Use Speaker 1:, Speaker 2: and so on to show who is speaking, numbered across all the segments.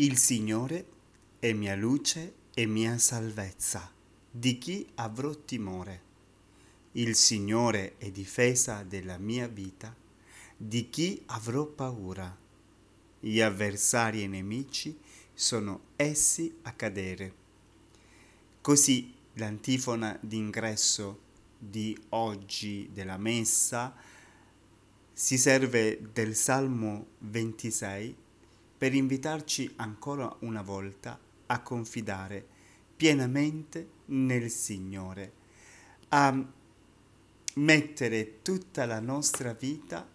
Speaker 1: Il Signore è mia luce e mia salvezza. Di chi avrò timore? Il Signore è difesa della mia vita. Di chi avrò paura? Gli avversari e nemici sono essi a cadere. Così l'antifona d'ingresso di oggi della messa si serve del Salmo 26 per invitarci ancora una volta a confidare pienamente nel Signore, a mettere tutta la nostra vita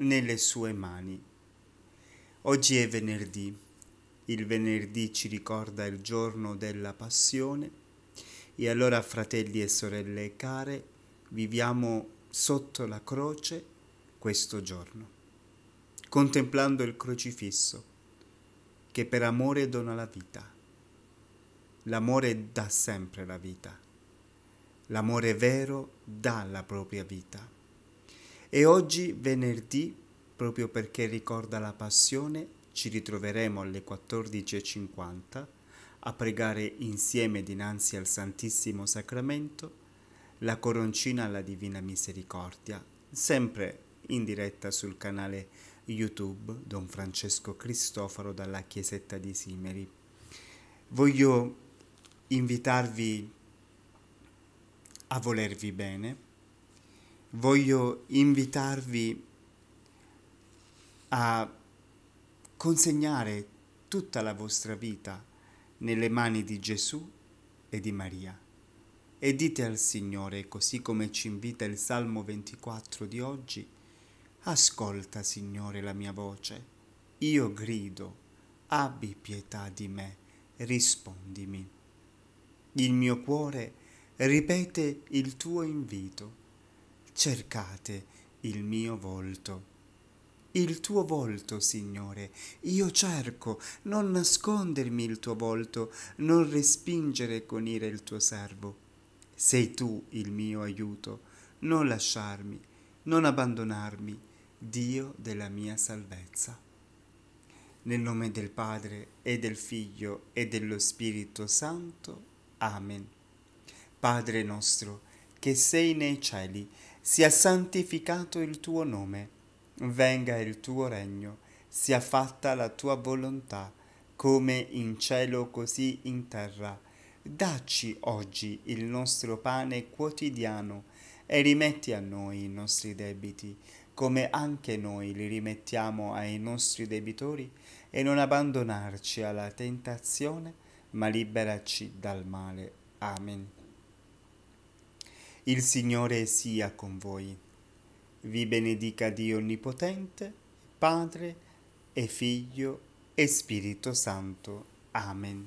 Speaker 1: nelle sue mani. Oggi è venerdì, il venerdì ci ricorda il giorno della passione e allora fratelli e sorelle care, viviamo sotto la croce questo giorno, contemplando il crocifisso che per amore dona la vita. L'amore dà sempre la vita. L'amore vero dà la propria vita. E oggi, venerdì, proprio perché ricorda la passione, ci ritroveremo alle 14.50 a pregare insieme dinanzi al Santissimo Sacramento la coroncina alla Divina Misericordia, sempre in diretta sul canale YouTube Don Francesco Cristoforo dalla chiesetta di Simeri. Voglio invitarvi a volervi bene, voglio invitarvi a consegnare tutta la vostra vita nelle mani di Gesù e di Maria. E dite al Signore, così come ci invita il Salmo 24 di oggi, Ascolta, Signore, la mia voce. Io grido, abbi pietà di me, rispondimi. Il mio cuore ripete il tuo invito. Cercate il mio volto. Il tuo volto, Signore, io cerco, non nascondermi il tuo volto, non respingere con ira il tuo servo. Sei tu il mio aiuto, non lasciarmi, non abbandonarmi Dio della mia salvezza. Nel nome del Padre e del Figlio e dello Spirito Santo. Amen. Padre nostro, che sei nei cieli, sia santificato il tuo nome, venga il tuo regno, sia fatta la tua volontà, come in cielo così in terra. Dacci oggi il nostro pane quotidiano e rimetti a noi i nostri debiti come anche noi li rimettiamo ai nostri debitori, e non abbandonarci alla tentazione, ma liberaci dal male. Amen. Il Signore sia con voi. Vi benedica Dio Onnipotente, Padre e Figlio e Spirito Santo. Amen.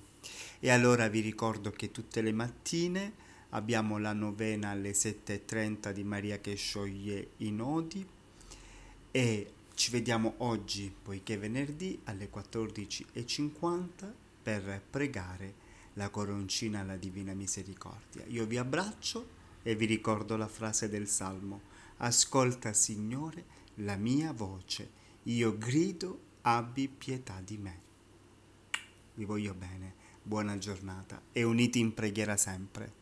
Speaker 1: E allora vi ricordo che tutte le mattine abbiamo la novena alle 7.30 di Maria che scioglie i nodi e ci vediamo oggi, poiché è venerdì alle 14.50 per pregare la coroncina alla Divina Misericordia. Io vi abbraccio e vi ricordo la frase del Salmo. Ascolta, Signore, la mia voce. Io grido, abbi pietà di me. Vi voglio bene, buona giornata e uniti in preghiera sempre.